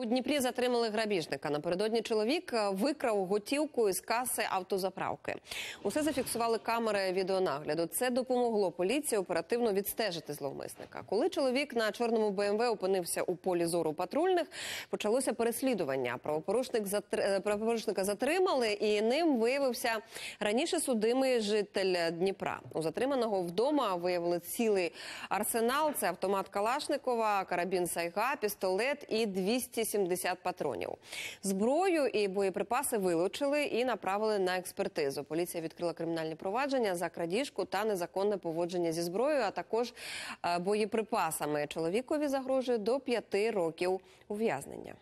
У Дніпрі затримали грабіжника. Напередодні чоловік е, викрав готівку із каси автозаправки. Усе зафіксували камери відеонагляду. Це допомогло поліції оперативно відстежити зловмисника. Коли чоловік на чорному БМВ опинився у полі зору патрульних, почалося переслідування. Правопорушник затр... Е, правопорушника затримали, і ним виявився раніше судимий житель Дніпра. У затриманого вдома виявили цілий арсенал. Це автомат Калашникова, карабін Сайга, пістолет і 200 180 патронів. Зброю і боєприпаси вилучили і направили на експертизу. Поліція відкрила кримінальні провадження за крадіжку та незаконне поводження зі зброєю, а також е, боєприпасами. Чоловікові загрожує до 5 років ув'язнення.